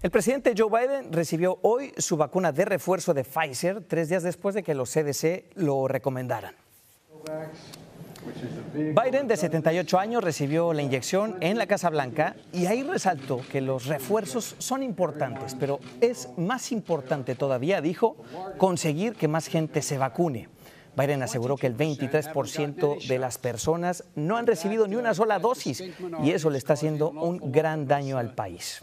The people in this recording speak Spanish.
El presidente Joe Biden recibió hoy su vacuna de refuerzo de Pfizer tres días después de que los CDC lo recomendaran. Biden, de 78 años, recibió la inyección en la Casa Blanca y ahí resaltó que los refuerzos son importantes, pero es más importante todavía, dijo, conseguir que más gente se vacune. Biden aseguró que el 23% de las personas no han recibido ni una sola dosis y eso le está haciendo un gran daño al país.